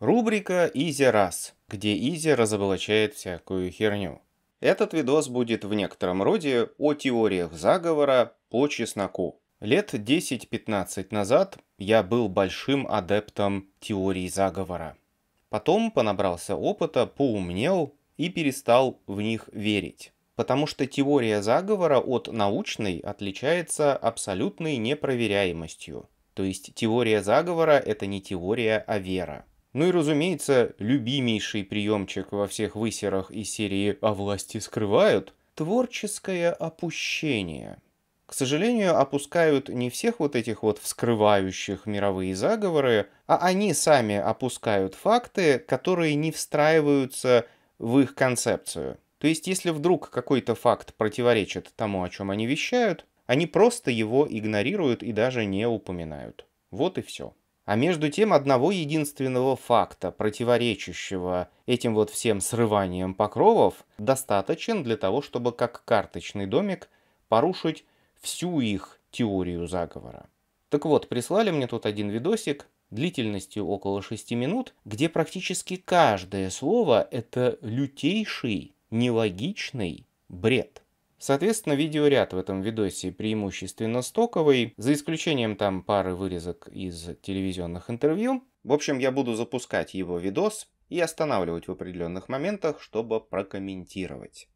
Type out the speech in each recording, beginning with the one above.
Рубрика «Изи раз», где Изи разоблачает всякую херню. Этот видос будет в некотором роде о теориях заговора по чесноку. Лет 10-15 назад я был большим адептом теории заговора. Потом понабрался опыта, поумнел и перестал в них верить. Потому что теория заговора от научной отличается абсолютной непроверяемостью. То есть теория заговора это не теория, а вера. Ну и, разумеется, любимейший приемчик во всех высерах из серии о «А власти скрывают» — творческое опущение. К сожалению, опускают не всех вот этих вот вскрывающих мировые заговоры, а они сами опускают факты, которые не встраиваются в их концепцию. То есть, если вдруг какой-то факт противоречит тому, о чем они вещают, они просто его игнорируют и даже не упоминают. Вот и все а между тем одного единственного факта, противоречащего этим вот всем срыванием покровов, достаточен для того, чтобы как карточный домик порушить всю их теорию заговора. Так вот, прислали мне тут один видосик длительностью около 6 минут, где практически каждое слово – это лютейший, нелогичный бред. Соответственно, видеоряд в этом видосе преимущественно стоковый, за исключением там пары вырезок из телевизионных интервью. В общем, я буду запускать его видос и останавливать в определенных моментах, чтобы прокомментировать.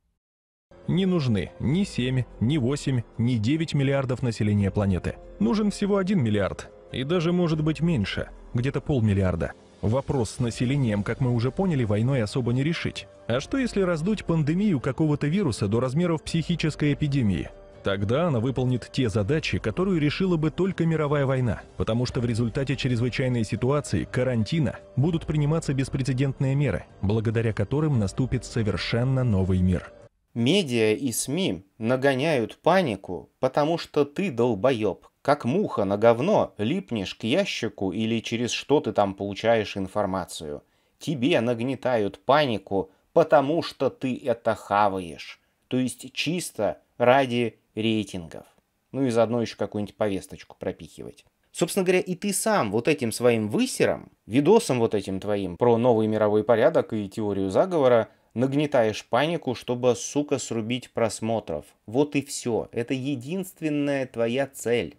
Не нужны ни 7, ни 8, ни 9 миллиардов населения планеты. Нужен всего 1 миллиард. И даже может быть меньше, где-то полмиллиарда. Вопрос с населением, как мы уже поняли, войной особо не решить. А что если раздуть пандемию какого-то вируса до размеров психической эпидемии? Тогда она выполнит те задачи, которые решила бы только мировая война, потому что в результате чрезвычайной ситуации, карантина, будут приниматься беспрецедентные меры, благодаря которым наступит совершенно новый мир. Медиа и СМИ нагоняют панику, потому что ты долбоеб, как муха на говно липнешь к ящику или через что ты там получаешь информацию. Тебе нагнетают панику, потому что ты это хаваешь. То есть чисто ради рейтингов. Ну и заодно еще какую-нибудь повесточку пропихивать. Собственно говоря, и ты сам вот этим своим высером, видосом вот этим твоим про новый мировой порядок и теорию заговора нагнетаешь панику, чтобы, сука, срубить просмотров. Вот и все. Это единственная твоя цель.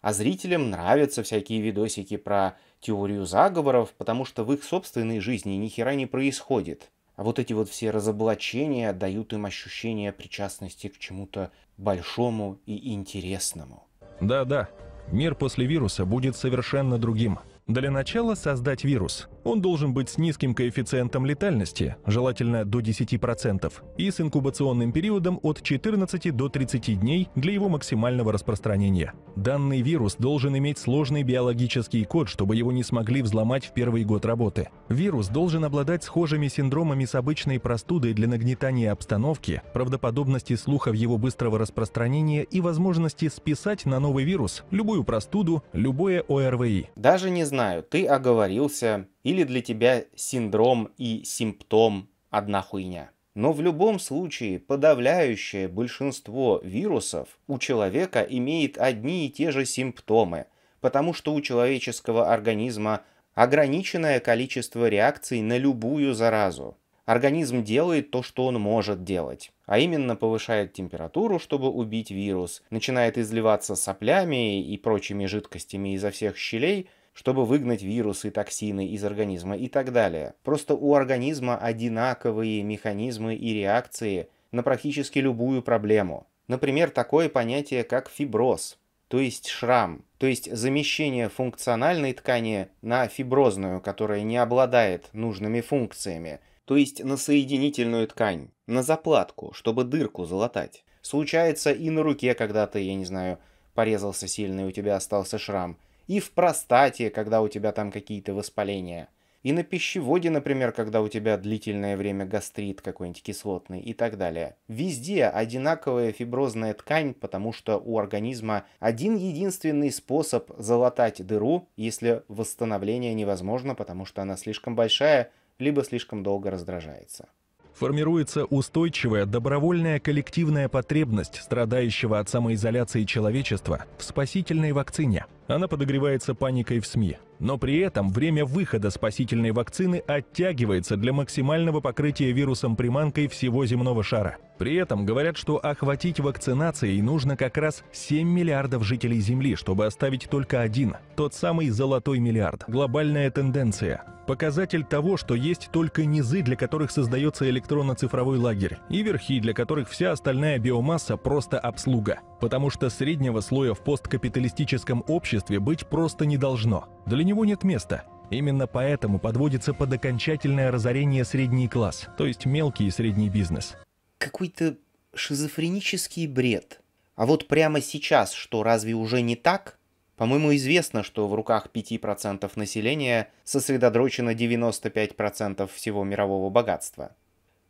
А зрителям нравятся всякие видосики про теорию заговоров, потому что в их собственной жизни ни хера не происходит. А вот эти вот все разоблачения дают им ощущение причастности к чему-то большому и интересному. Да-да, мир после вируса будет совершенно другим – для начала создать вирус. Он должен быть с низким коэффициентом летальности, желательно до 10%, и с инкубационным периодом от 14 до 30 дней для его максимального распространения. Данный вирус должен иметь сложный биологический код, чтобы его не смогли взломать в первый год работы. Вирус должен обладать схожими синдромами с обычной простудой для нагнетания обстановки, правдоподобности слухов его быстрого распространения и возможности списать на новый вирус любую простуду, любое ОРВИ. Даже не знаю знаю, ты оговорился, или для тебя синдром и симптом одна хуйня. Но в любом случае подавляющее большинство вирусов у человека имеет одни и те же симптомы, потому что у человеческого организма ограниченное количество реакций на любую заразу. Организм делает то, что он может делать, а именно повышает температуру, чтобы убить вирус, начинает изливаться соплями и прочими жидкостями изо всех щелей – чтобы выгнать вирусы, токсины из организма и так далее. Просто у организма одинаковые механизмы и реакции на практически любую проблему. Например, такое понятие, как фиброз, то есть шрам, то есть замещение функциональной ткани на фиброзную, которая не обладает нужными функциями, то есть на соединительную ткань, на заплатку, чтобы дырку залатать. Случается и на руке, когда ты, я не знаю, порезался сильно и у тебя остался шрам – и в простате, когда у тебя там какие-то воспаления, и на пищеводе, например, когда у тебя длительное время гастрит какой-нибудь кислотный и так далее. Везде одинаковая фиброзная ткань, потому что у организма один единственный способ залатать дыру, если восстановление невозможно, потому что она слишком большая, либо слишком долго раздражается. Формируется устойчивая добровольная коллективная потребность страдающего от самоизоляции человечества в спасительной вакцине – она подогревается паникой в СМИ. Но при этом время выхода спасительной вакцины оттягивается для максимального покрытия вирусом приманкой всего земного шара. При этом говорят, что охватить вакцинацией нужно как раз 7 миллиардов жителей Земли, чтобы оставить только один, тот самый золотой миллиард. Глобальная тенденция. Показатель того, что есть только низы, для которых создается электронно-цифровой лагерь, и верхи, для которых вся остальная биомасса просто обслуга. Потому что среднего слоя в посткапиталистическом обществе обществе быть просто не должно. Для него нет места. Именно поэтому подводится под окончательное разорение средний класс, то есть мелкий и средний бизнес. Какой-то шизофренический бред. А вот прямо сейчас, что разве уже не так? По-моему, известно, что в руках 5% населения сосредоточено 95% всего мирового богатства.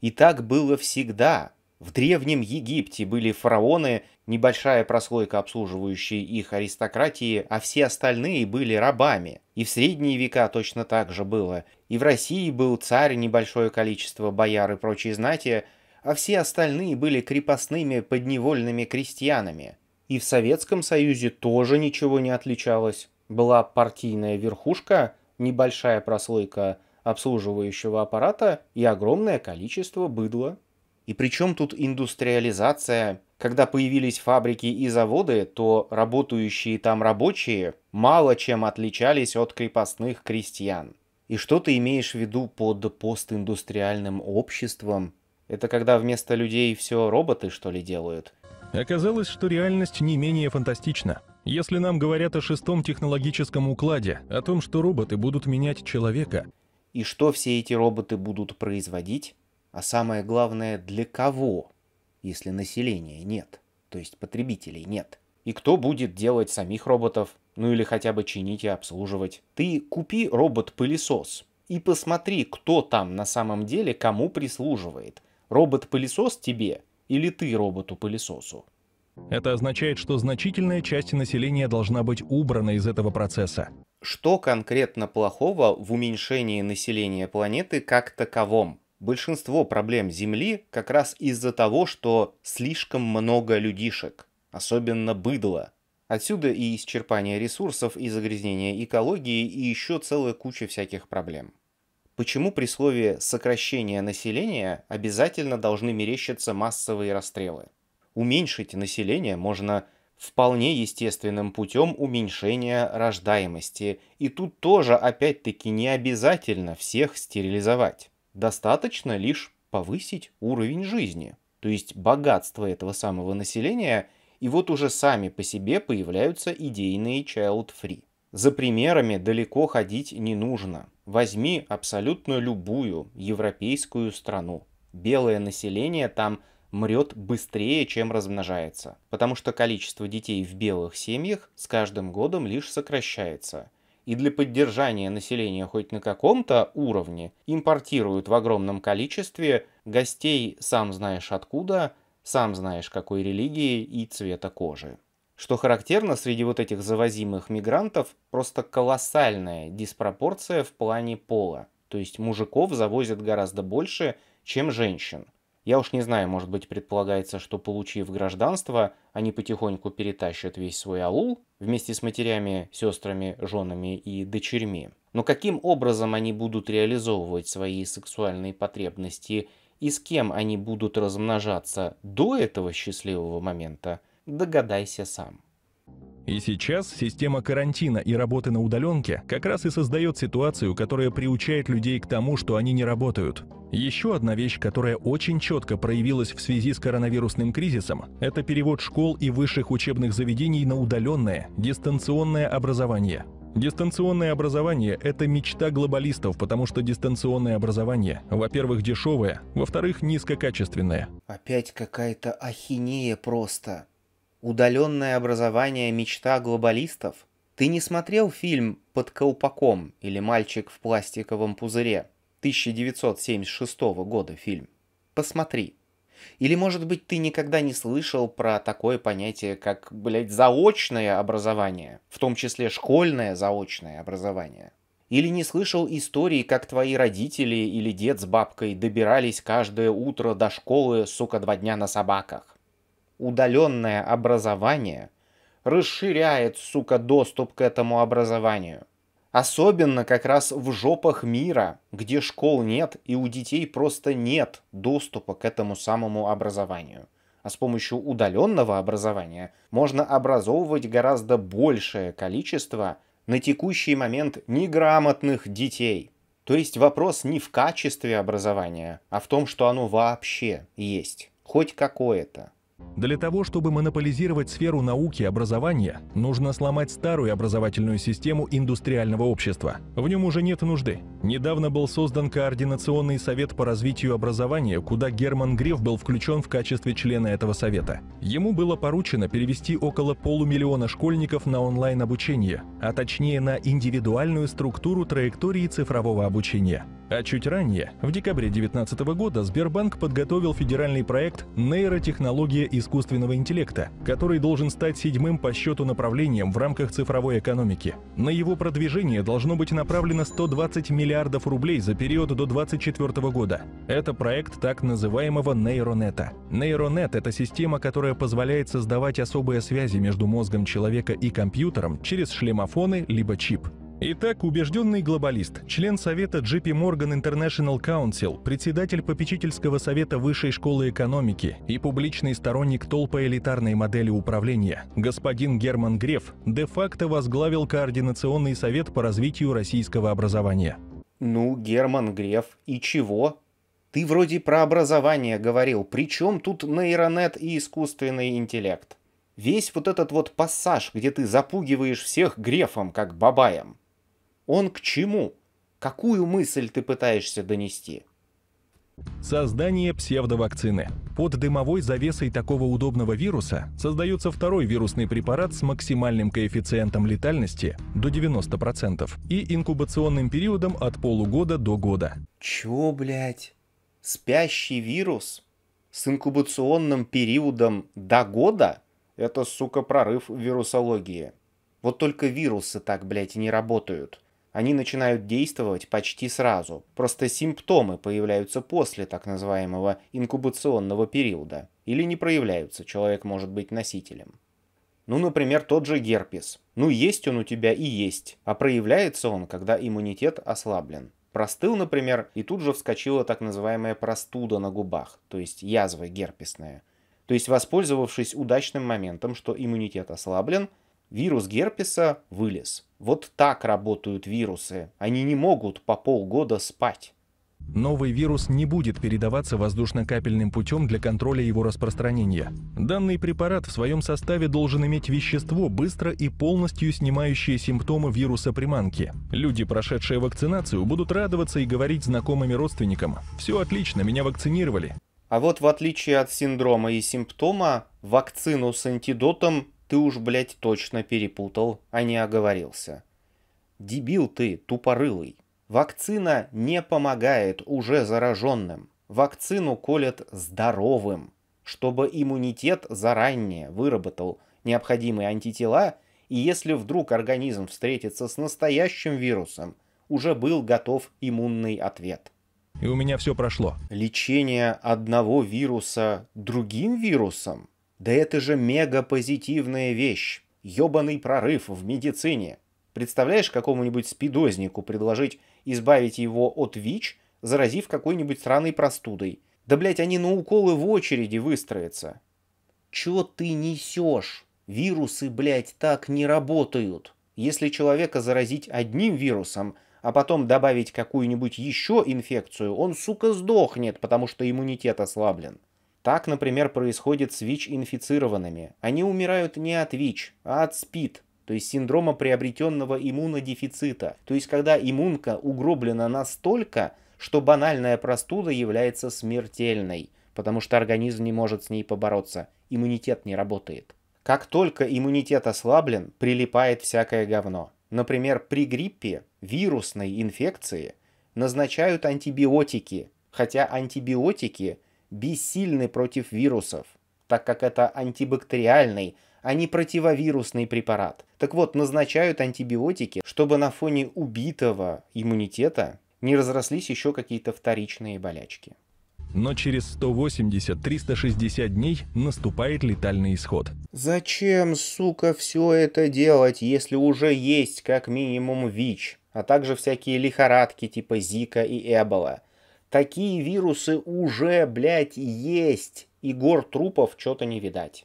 И так было всегда, в Древнем Египте были фараоны, небольшая прослойка обслуживающей их аристократии, а все остальные были рабами. И в средние века точно так же было. И в России был царь, небольшое количество бояр и прочие знати, а все остальные были крепостными подневольными крестьянами. И в Советском Союзе тоже ничего не отличалось. Была партийная верхушка, небольшая прослойка обслуживающего аппарата и огромное количество быдла. И причем тут индустриализация? Когда появились фабрики и заводы, то работающие там рабочие мало чем отличались от крепостных крестьян. И что ты имеешь в виду под постиндустриальным обществом? Это когда вместо людей все роботы, что ли, делают? Оказалось, что реальность не менее фантастична. Если нам говорят о шестом технологическом укладе, о том, что роботы будут менять человека... И что все эти роботы будут производить? а самое главное, для кого, если населения нет, то есть потребителей нет. И кто будет делать самих роботов, ну или хотя бы чинить и обслуживать. Ты купи робот-пылесос и посмотри, кто там на самом деле кому прислуживает. Робот-пылесос тебе или ты роботу-пылесосу? Это означает, что значительная часть населения должна быть убрана из этого процесса. Что конкретно плохого в уменьшении населения планеты как таковом? большинство проблем Земли как раз из-за того, что слишком много людишек, особенно быдло. Отсюда и исчерпание ресурсов, и загрязнение экологии, и еще целая куча всяких проблем. Почему при слове «сокращение населения» обязательно должны мерещиться массовые расстрелы? Уменьшить население можно вполне естественным путем уменьшения рождаемости, и тут тоже опять-таки не обязательно всех стерилизовать. Достаточно лишь повысить уровень жизни, то есть богатство этого самого населения, и вот уже сами по себе появляются идейные child-free. За примерами далеко ходить не нужно. Возьми абсолютно любую европейскую страну. Белое население там мрет быстрее, чем размножается, потому что количество детей в белых семьях с каждым годом лишь сокращается – и для поддержания населения хоть на каком-то уровне импортируют в огромном количестве гостей сам знаешь откуда, сам знаешь какой религии и цвета кожи. Что характерно, среди вот этих завозимых мигрантов просто колоссальная диспропорция в плане пола. То есть мужиков завозят гораздо больше, чем женщин. Я уж не знаю, может быть, предполагается, что, получив гражданство, они потихоньку перетащат весь свой аул вместе с матерями, сестрами, женами и дочерьми. Но каким образом они будут реализовывать свои сексуальные потребности и с кем они будут размножаться до этого счастливого момента, догадайся сам. И сейчас система карантина и работы на удаленке как раз и создает ситуацию, которая приучает людей к тому, что они не работают. Еще одна вещь, которая очень четко проявилась в связи с коронавирусным кризисом, это перевод школ и высших учебных заведений на удаленное, дистанционное образование. Дистанционное образование – это мечта глобалистов, потому что дистанционное образование, во-первых, дешевое, во-вторых, низкокачественное. Опять какая-то ахинея просто. Удаленное образование – мечта глобалистов? Ты не смотрел фильм «Под колпаком» или «Мальчик в пластиковом пузыре» 1976 года фильм? Посмотри. Или, может быть, ты никогда не слышал про такое понятие, как, блядь, заочное образование, в том числе школьное заочное образование? Или не слышал истории, как твои родители или дед с бабкой добирались каждое утро до школы, сука, два дня на собаках? удаленное образование расширяет, сука, доступ к этому образованию. Особенно как раз в жопах мира, где школ нет и у детей просто нет доступа к этому самому образованию. А с помощью удаленного образования можно образовывать гораздо большее количество на текущий момент неграмотных детей. То есть вопрос не в качестве образования, а в том, что оно вообще есть, хоть какое-то. Для того, чтобы монополизировать сферу науки и образования, нужно сломать старую образовательную систему индустриального общества. В нем уже нет нужды. Недавно был создан Координационный совет по развитию образования, куда Герман Греф был включен в качестве члена этого совета. Ему было поручено перевести около полумиллиона школьников на онлайн-обучение, а точнее на индивидуальную структуру траектории цифрового обучения. А чуть ранее, в декабре 2019 года, Сбербанк подготовил федеральный проект «Нейротехнология искусственного интеллекта, который должен стать седьмым по счету направлением в рамках цифровой экономики. На его продвижение должно быть направлено 120 миллиардов рублей за период до 2024 года. Это проект так называемого нейронета. Нейронет — это система, которая позволяет создавать особые связи между мозгом человека и компьютером через шлемофоны либо чип. Итак, убежденный глобалист, член Совета JP Morgan International Council, председатель попечительского совета Высшей школы экономики и публичный сторонник толпа элитарной модели управления, господин Герман Греф де-факто возглавил Координационный совет по развитию российского образования. Ну, Герман Греф, и чего? Ты вроде про образование говорил, причем тут нейронет и искусственный интеллект? Весь вот этот вот пассаж, где ты запугиваешь всех Грефом, как бабаем, он к чему? Какую мысль ты пытаешься донести? Создание псевдовакцины. Под дымовой завесой такого удобного вируса создается второй вирусный препарат с максимальным коэффициентом летальности до 90% и инкубационным периодом от полугода до года. Чё, блядь? Спящий вирус с инкубационным периодом до года? Это, сука, прорыв вирусологии. Вот только вирусы так, блядь, не работают – они начинают действовать почти сразу, просто симптомы появляются после так называемого инкубационного периода или не проявляются, человек может быть носителем. Ну, например, тот же герпес. Ну, есть он у тебя и есть, а проявляется он, когда иммунитет ослаблен. Простыл, например, и тут же вскочила так называемая простуда на губах, то есть язва герпесная. То есть, воспользовавшись удачным моментом, что иммунитет ослаблен, вирус герпеса вылез. Вот так работают вирусы. Они не могут по полгода спать. Новый вирус не будет передаваться воздушно-капельным путем для контроля его распространения. Данный препарат в своем составе должен иметь вещество, быстро и полностью снимающее симптомы вируса приманки. Люди, прошедшие вакцинацию, будут радоваться и говорить знакомым и родственникам «Все отлично, меня вакцинировали». А вот в отличие от синдрома и симптома, вакцину с антидотом ты уж, блядь, точно перепутал, а не оговорился. Дебил ты, тупорылый. Вакцина не помогает уже зараженным. Вакцину колят здоровым, чтобы иммунитет заранее выработал необходимые антитела, и если вдруг организм встретится с настоящим вирусом, уже был готов иммунный ответ. И у меня все прошло. Лечение одного вируса другим вирусом? Да это же мега-позитивная вещь. Ёбаный прорыв в медицине. Представляешь какому-нибудь спидознику предложить избавить его от ВИЧ, заразив какой-нибудь странной простудой? Да, блять, они на уколы в очереди выстроятся. Чё ты несешь? Вирусы, блядь, так не работают. Если человека заразить одним вирусом, а потом добавить какую-нибудь еще инфекцию, он, сука, сдохнет, потому что иммунитет ослаблен. Так, например, происходит с ВИЧ-инфицированными. Они умирают не от ВИЧ, а от СПИД, то есть синдрома приобретенного иммунодефицита. То есть когда иммунка угроблена настолько, что банальная простуда является смертельной, потому что организм не может с ней побороться, иммунитет не работает. Как только иммунитет ослаблен, прилипает всякое говно. Например, при гриппе, вирусной инфекции, назначают антибиотики, хотя антибиотики – бессильны против вирусов, так как это антибактериальный, а не противовирусный препарат. Так вот, назначают антибиотики, чтобы на фоне убитого иммунитета не разрослись еще какие-то вторичные болячки. Но через 180-360 дней наступает летальный исход. Зачем, сука, все это делать, если уже есть как минимум ВИЧ, а также всякие лихорадки типа Зика и Эбола – Такие вирусы уже, блядь, есть, и гор трупов что-то не видать.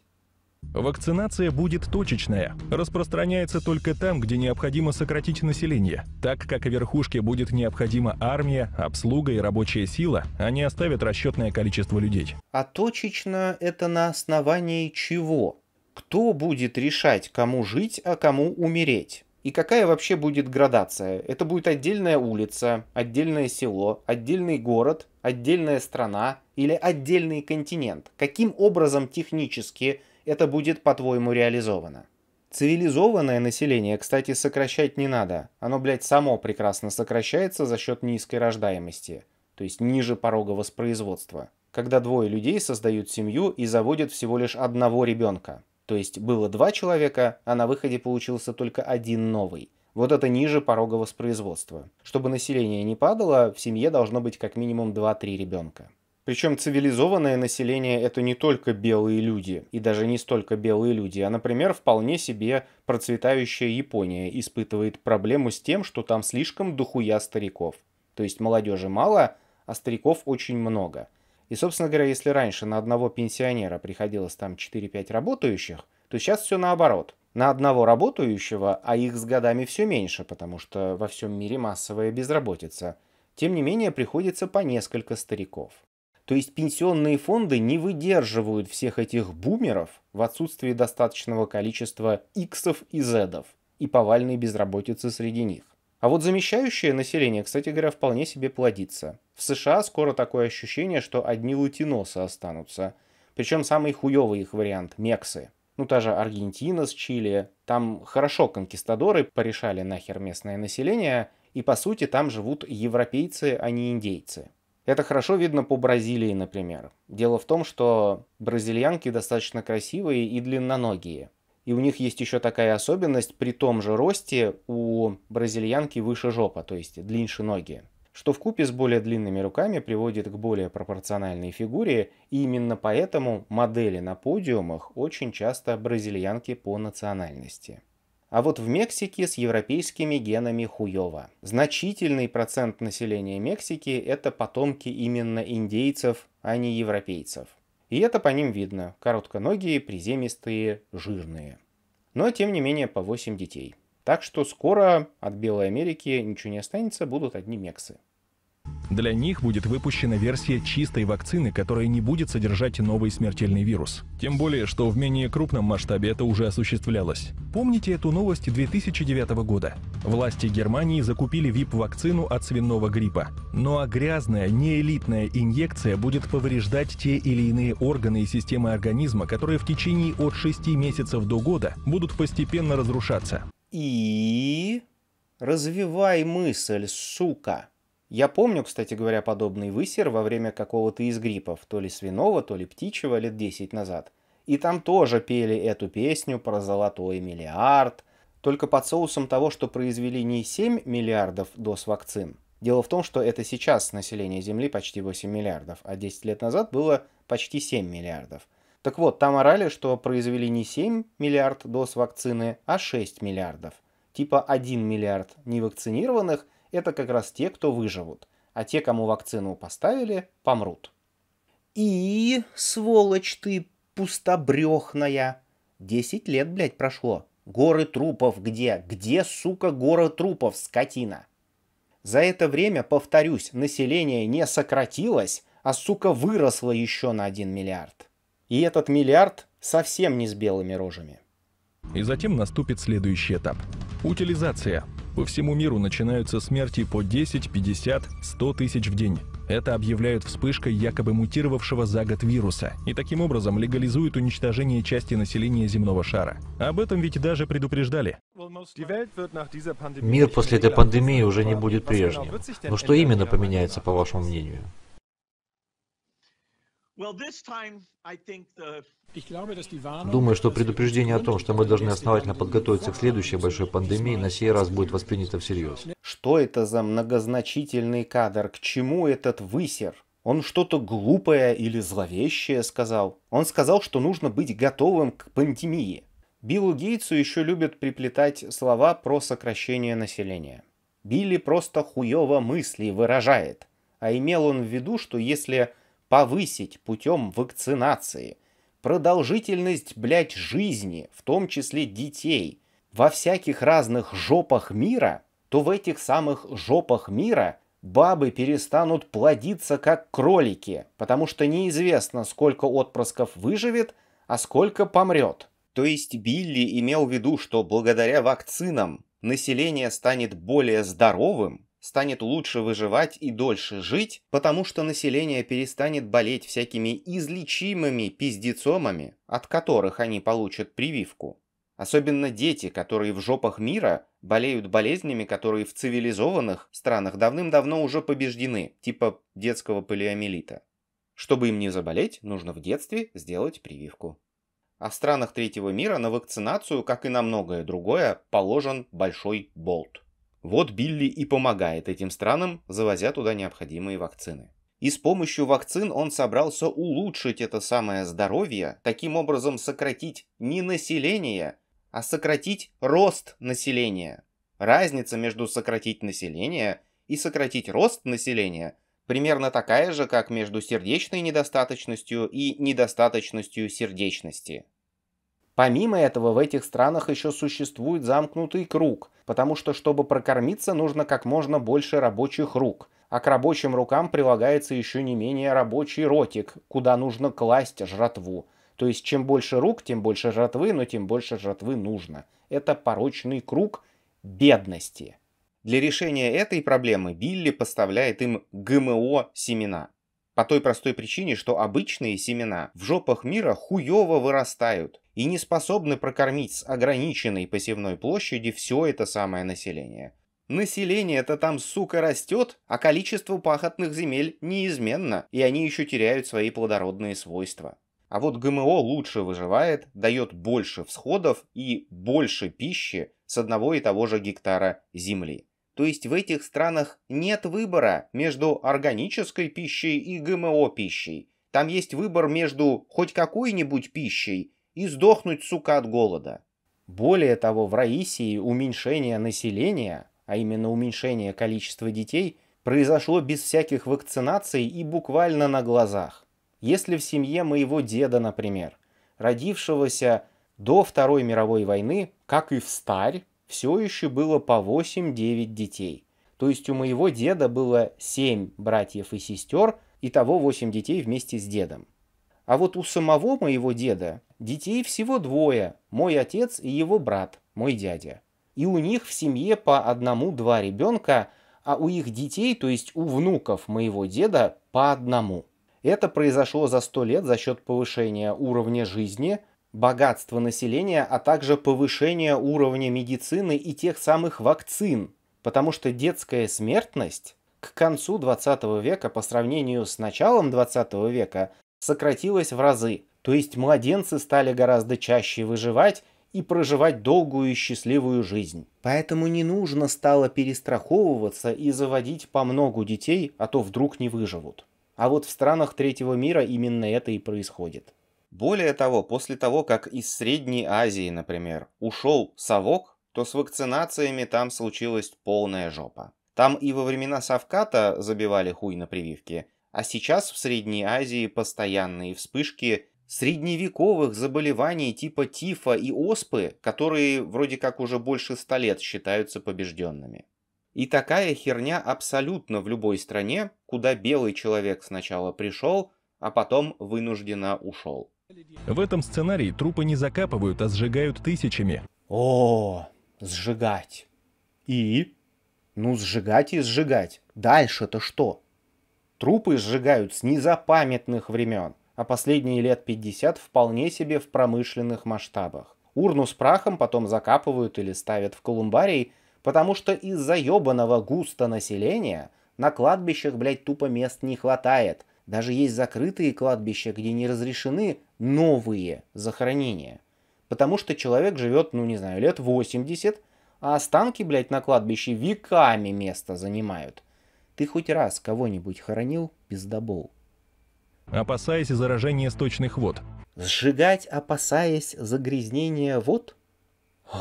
Вакцинация будет точечная. Распространяется только там, где необходимо сократить население. Так как верхушке будет необходима армия, обслуга и рабочая сила, они оставят расчетное количество людей. А точечно это на основании чего? Кто будет решать, кому жить, а кому умереть? и какая вообще будет градация. Это будет отдельная улица, отдельное село, отдельный город, отдельная страна или отдельный континент. Каким образом технически это будет, по-твоему, реализовано? Цивилизованное население, кстати, сокращать не надо. Оно, блядь, само прекрасно сокращается за счет низкой рождаемости, то есть ниже порога воспроизводства, когда двое людей создают семью и заводят всего лишь одного ребенка. То есть было два человека, а на выходе получился только один новый. Вот это ниже порога воспроизводства. Чтобы население не падало, в семье должно быть как минимум 2-3 ребенка. Причем цивилизованное население это не только белые люди, и даже не столько белые люди, а, например, вполне себе процветающая Япония испытывает проблему с тем, что там слишком духуя стариков. То есть молодежи мало, а стариков очень много. И, собственно говоря, если раньше на одного пенсионера приходилось там 4-5 работающих, то сейчас все наоборот. На одного работающего, а их с годами все меньше, потому что во всем мире массовая безработица. Тем не менее, приходится по несколько стариков. То есть пенсионные фонды не выдерживают всех этих бумеров в отсутствии достаточного количества иксов и зедов и повальной безработицы среди них. А вот замещающее население, кстати говоря, вполне себе плодится. В США скоро такое ощущение, что одни латиносы останутся. Причем самый хуевый их вариант – мексы. Ну, та же Аргентина с Чили. Там хорошо конкистадоры порешали нахер местное население, и по сути там живут европейцы, а не индейцы. Это хорошо видно по Бразилии, например. Дело в том, что бразильянки достаточно красивые и длинноногие. И у них есть еще такая особенность, при том же росте у бразильянки выше жопа, то есть длиннее ноги, что в купе с более длинными руками приводит к более пропорциональной фигуре, и именно поэтому модели на подиумах очень часто бразильянки по национальности. А вот в Мексике с европейскими генами хуёво. Значительный процент населения Мексики – это потомки именно индейцев, а не европейцев. И это по ним видно. Коротконогие, приземистые, жирные. Но, тем не менее, по 8 детей. Так что скоро от Белой Америки ничего не останется, будут одни мексы. Для них будет выпущена версия чистой вакцины, которая не будет содержать новый смертельный вирус. Тем более, что в менее крупном масштабе это уже осуществлялось. Помните эту новость 2009 года? Власти Германии закупили ВИП-вакцину от свиного гриппа. Ну а грязная, неэлитная инъекция будет повреждать те или иные органы и системы организма, которые в течение от 6 месяцев до года будут постепенно разрушаться. И... Развивай мысль, сука. Я помню, кстати говоря, подобный высер во время какого-то из гриппов, то ли свиного, то ли птичьего, лет 10 назад. И там тоже пели эту песню про золотой миллиард, только под соусом того, что произвели не 7 миллиардов доз вакцин. Дело в том, что это сейчас население Земли почти 8 миллиардов, а 10 лет назад было почти 7 миллиардов. Так вот, там орали, что произвели не 7 миллиард доз вакцины, а 6 миллиардов. Типа 1 миллиард невакцинированных – это как раз те, кто выживут, а те, кому вакцину поставили, помрут. И, сволочь ты пустобрехная, 10 лет, блядь, прошло. Горы трупов где? Где, сука, горы трупов, скотина? За это время, повторюсь, население не сократилось, а, сука, выросло еще на 1 миллиард. И этот миллиард совсем не с белыми рожами. И затем наступит следующий этап – утилизация. По всему миру начинаются смерти по 10, 50, 100 тысяч в день. Это объявляют вспышкой якобы мутировавшего за год вируса и таким образом легализуют уничтожение части населения земного шара. Об этом ведь даже предупреждали. Мир после этой пандемии уже не будет прежним. Но что именно поменяется, по вашему мнению? Думаю, что предупреждение о том, что мы должны основательно подготовиться к следующей большой пандемии, на сей раз будет воспринято всерьез. Что это за многозначительный кадр? К чему этот высер? Он что-то глупое или зловещее сказал. Он сказал, что нужно быть готовым к пандемии. Биллу Гейтсу еще любят приплетать слова про сокращение населения. Билли просто хуево мысли выражает. А имел он в виду, что если повысить путем вакцинации продолжительность, блядь, жизни, в том числе детей, во всяких разных жопах мира, то в этих самых жопах мира бабы перестанут плодиться как кролики, потому что неизвестно, сколько отпрысков выживет, а сколько помрет. То есть Билли имел в виду, что благодаря вакцинам население станет более здоровым, станет лучше выживать и дольше жить, потому что население перестанет болеть всякими излечимыми пиздецомами, от которых они получат прививку. Особенно дети, которые в жопах мира болеют болезнями, которые в цивилизованных странах давным-давно уже побеждены, типа детского полиомиелита. Чтобы им не заболеть, нужно в детстве сделать прививку. А в странах третьего мира на вакцинацию, как и на многое другое, положен большой болт. Вот Билли и помогает этим странам, завозя туда необходимые вакцины. И с помощью вакцин он собрался улучшить это самое здоровье, таким образом сократить не население, а сократить рост населения. Разница между сократить население и сократить рост населения примерно такая же, как между сердечной недостаточностью и недостаточностью сердечности. Помимо этого, в этих странах еще существует замкнутый круг, потому что, чтобы прокормиться, нужно как можно больше рабочих рук. А к рабочим рукам прилагается еще не менее рабочий ротик, куда нужно класть жратву. То есть чем больше рук, тем больше жратвы, но тем больше жратвы нужно. Это порочный круг бедности. Для решения этой проблемы Билли поставляет им ГМО-семена – по той простой причине, что обычные семена в жопах мира хуёво вырастают и не способны прокормить с ограниченной посевной площади все это самое население. Население-то там, сука, растет, а количество пахотных земель неизменно, и они еще теряют свои плодородные свойства. А вот ГМО лучше выживает, дает больше всходов и больше пищи с одного и того же гектара земли. То есть в этих странах нет выбора между органической пищей и ГМО-пищей. Там есть выбор между хоть какой-нибудь пищей и сдохнуть, сука, от голода. Более того, в Раисии уменьшение населения, а именно уменьшение количества детей, произошло без всяких вакцинаций и буквально на глазах. Если в семье моего деда, например, родившегося до Второй мировой войны, как и в старь, все еще было по 8-9 детей. То есть у моего деда было 7 братьев и сестер, и того 8 детей вместе с дедом. А вот у самого моего деда детей всего двое, мой отец и его брат, мой дядя. И у них в семье по одному-два ребенка, а у их детей, то есть у внуков моего деда, по одному. Это произошло за сто лет за счет повышения уровня жизни – богатства населения, а также повышение уровня медицины и тех самых вакцин, потому что детская смертность к концу 20 века по сравнению с началом 20 века сократилась в разы. То есть младенцы стали гораздо чаще выживать и проживать долгую и счастливую жизнь. Поэтому не нужно стало перестраховываться и заводить по многу детей, а то вдруг не выживут. А вот в странах третьего мира именно это и происходит. Более того, после того, как из Средней Азии, например, ушел совок, то с вакцинациями там случилась полная жопа. Там и во времена совката забивали хуй на прививки, а сейчас в Средней Азии постоянные вспышки средневековых заболеваний типа тифа и оспы, которые вроде как уже больше ста лет считаются побежденными. И такая херня абсолютно в любой стране, куда белый человек сначала пришел, а потом вынужденно ушел. В этом сценарии трупы не закапывают, а сжигают тысячами. О, сжигать. И? Ну, сжигать и сжигать. Дальше-то что? Трупы сжигают с незапамятных времен, а последние лет 50 вполне себе в промышленных масштабах. Урну с прахом потом закапывают или ставят в колумбарий, потому что из-за ебаного густо населения на кладбищах, блядь, тупо мест не хватает – даже есть закрытые кладбища, где не разрешены новые захоронения. Потому что человек живет, ну не знаю, лет 80, а останки, блядь, на кладбище веками место занимают. Ты хоть раз кого-нибудь хоронил без пиздобол? Опасаясь заражения сточных вод. Сжигать, опасаясь загрязнения вод? Ой.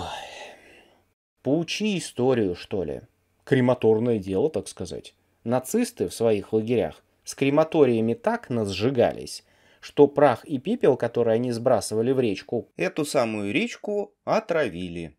Поучи историю, что ли. Крематорное дело, так сказать. Нацисты в своих лагерях с крематориями так насжигались, что прах и пепел, которые они сбрасывали в речку, эту самую речку отравили.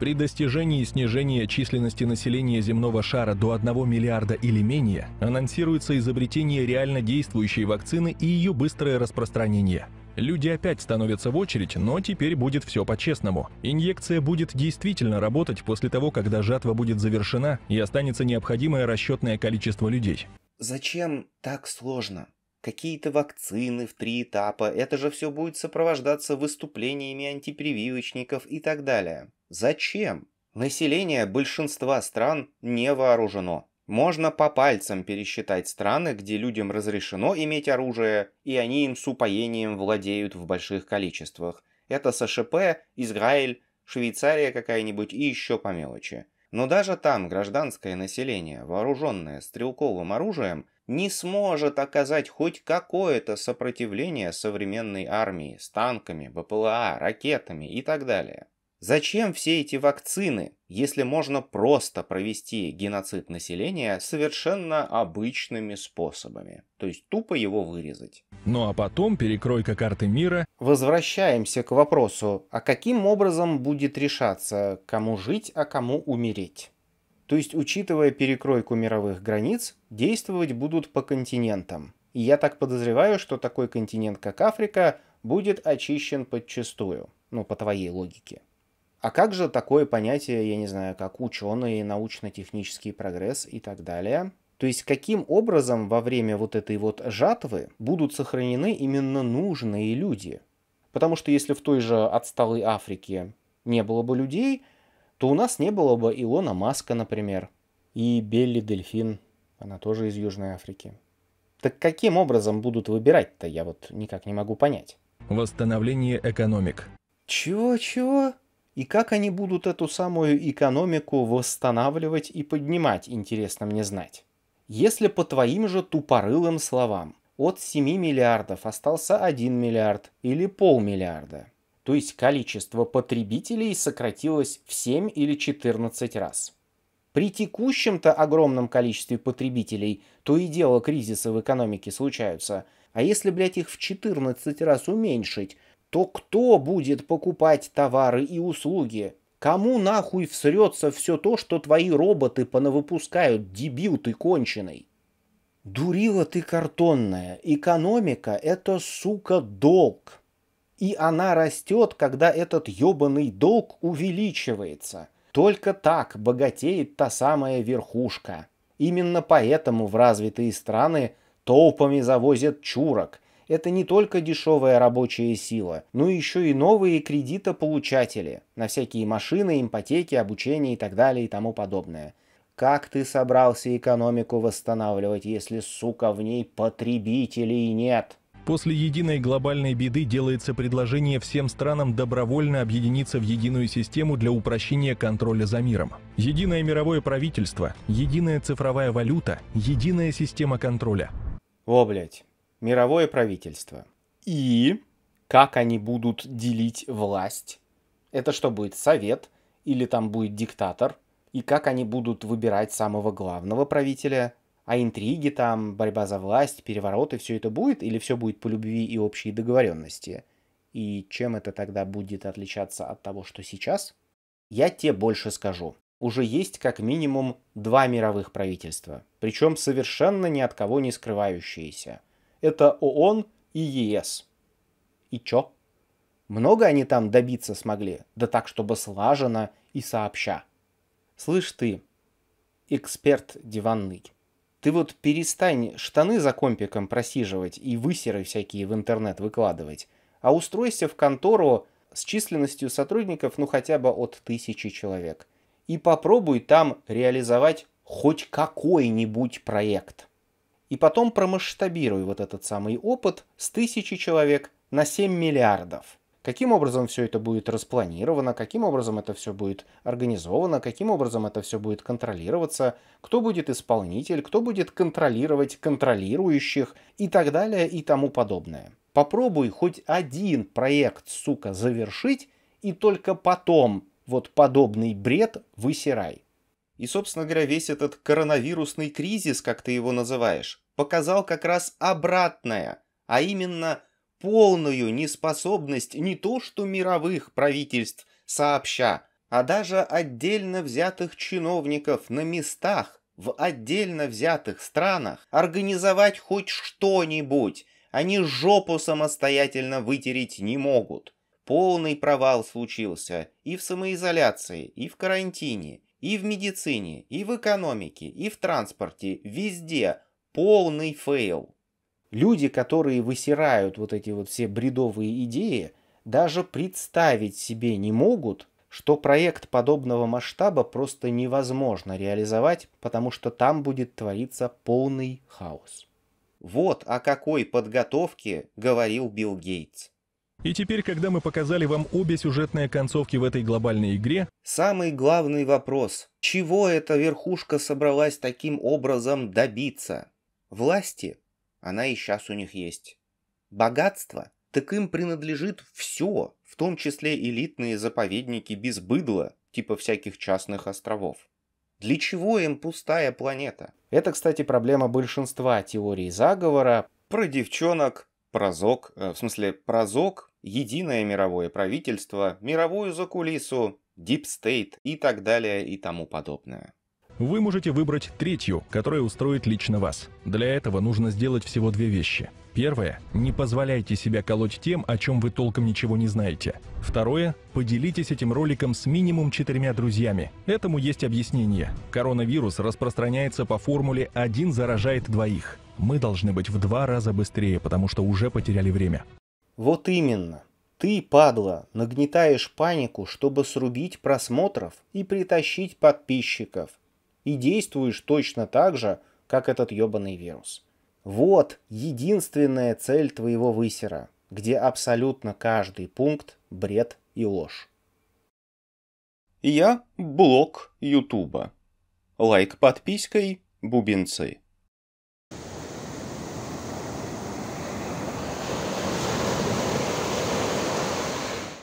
При достижении снижения численности населения земного шара до 1 миллиарда или менее анонсируется изобретение реально действующей вакцины и ее быстрое распространение. Люди опять становятся в очередь, но теперь будет все по-честному. Инъекция будет действительно работать после того, когда жатва будет завершена и останется необходимое расчетное количество людей. Зачем так сложно? Какие-то вакцины в три этапа, это же все будет сопровождаться выступлениями антипрививочников и так далее. Зачем? Население большинства стран не вооружено. Можно по пальцам пересчитать страны, где людям разрешено иметь оружие, и они им с упоением владеют в больших количествах. Это СШП, Израиль, Швейцария какая-нибудь и еще по мелочи. Но даже там гражданское население, вооруженное стрелковым оружием, не сможет оказать хоть какое-то сопротивление современной армии с танками, БПЛА, ракетами и так далее. Зачем все эти вакцины, если можно просто провести геноцид населения совершенно обычными способами? То есть тупо его вырезать. Ну а потом перекройка карты мира. Возвращаемся к вопросу, а каким образом будет решаться, кому жить, а кому умереть? То есть, учитывая перекройку мировых границ, действовать будут по континентам. И я так подозреваю, что такой континент, как Африка, будет очищен подчистую. Ну, по твоей логике. А как же такое понятие, я не знаю, как ученые, научно-технический прогресс и так далее? То есть каким образом во время вот этой вот жатвы будут сохранены именно нужные люди? Потому что если в той же отсталой Африке не было бы людей, то у нас не было бы Илона Маска, например, и Белли Дельфин, она тоже из Южной Африки. Так каким образом будут выбирать-то, я вот никак не могу понять. Восстановление экономик. Чего-чего? И как они будут эту самую экономику восстанавливать и поднимать, интересно мне знать. Если по твоим же тупорылым словам, от 7 миллиардов остался 1 миллиард или полмиллиарда. То есть количество потребителей сократилось в 7 или 14 раз. При текущем-то огромном количестве потребителей то и дело кризисы в экономике случаются. А если, блядь, их в 14 раз уменьшить, то кто будет покупать товары и услуги? Кому нахуй всрется все то, что твои роботы понавыпускают, дебил ты конченый? Дурила ты картонная. Экономика — это, сука, долг. И она растет, когда этот ебаный долг увеличивается. Только так богатеет та самая верхушка. Именно поэтому в развитые страны толпами завозят чурок, это не только дешевая рабочая сила, но еще и новые кредитополучатели на всякие машины, ипотеки, обучение и так далее и тому подобное. Как ты собрался экономику восстанавливать, если, сука, в ней потребителей нет? После единой глобальной беды делается предложение всем странам добровольно объединиться в единую систему для упрощения контроля за миром. Единое мировое правительство, единая цифровая валюта, единая система контроля. О, блядь мировое правительство. И как они будут делить власть? Это что будет, совет? Или там будет диктатор? И как они будут выбирать самого главного правителя? А интриги там, борьба за власть, перевороты, все это будет? Или все будет по любви и общей договоренности? И чем это тогда будет отличаться от того, что сейчас? Я тебе больше скажу. Уже есть как минимум два мировых правительства, причем совершенно ни от кого не скрывающиеся – это ООН и ЕС. И чё? Много они там добиться смогли, да так, чтобы слаженно и сообща. Слышь ты, эксперт диванный, ты вот перестань штаны за компиком просиживать и высеры всякие в интернет выкладывать, а устройся в контору с численностью сотрудников ну хотя бы от тысячи человек. И попробуй там реализовать хоть какой-нибудь проект и потом промасштабируй вот этот самый опыт с тысячи человек на 7 миллиардов. Каким образом все это будет распланировано, каким образом это все будет организовано, каким образом это все будет контролироваться, кто будет исполнитель, кто будет контролировать контролирующих и так далее и тому подобное. Попробуй хоть один проект, сука, завершить, и только потом вот подобный бред высирай. И, собственно говоря, весь этот коронавирусный кризис, как ты его называешь, показал как раз обратное, а именно полную неспособность не то что мировых правительств сообща, а даже отдельно взятых чиновников на местах в отдельно взятых странах организовать хоть что-нибудь, они жопу самостоятельно вытереть не могут. Полный провал случился и в самоизоляции, и в карантине, и в медицине, и в экономике, и в транспорте, везде полный фейл. Люди, которые высирают вот эти вот все бредовые идеи, даже представить себе не могут, что проект подобного масштаба просто невозможно реализовать, потому что там будет твориться полный хаос. Вот о какой подготовке говорил Билл Гейтс. И теперь, когда мы показали вам обе сюжетные концовки в этой глобальной игре... Самый главный вопрос. Чего эта верхушка собралась таким образом добиться? Власти? Она и сейчас у них есть. Богатство? Так им принадлежит все, в том числе элитные заповедники без быдла, типа всяких частных островов. Для чего им пустая планета? Это, кстати, проблема большинства теорий заговора про девчонок, Прозок, э, в смысле прозок, единое мировое правительство, мировую закулису, Deep State и так далее и тому подобное. Вы можете выбрать третью, которая устроит лично вас. Для этого нужно сделать всего две вещи. Первое – не позволяйте себя колоть тем, о чем вы толком ничего не знаете. Второе – поделитесь этим роликом с минимум четырьмя друзьями. Этому есть объяснение. Коронавирус распространяется по формуле «один заражает двоих». Мы должны быть в два раза быстрее, потому что уже потеряли время. Вот именно. Ты, падла, нагнетаешь панику, чтобы срубить просмотров и притащить подписчиков. И действуешь точно так же, как этот ебаный вирус. Вот единственная цель твоего высера, где абсолютно каждый пункт – бред и ложь. Я – блог Ютуба. Лайк подпиской – бубенцы.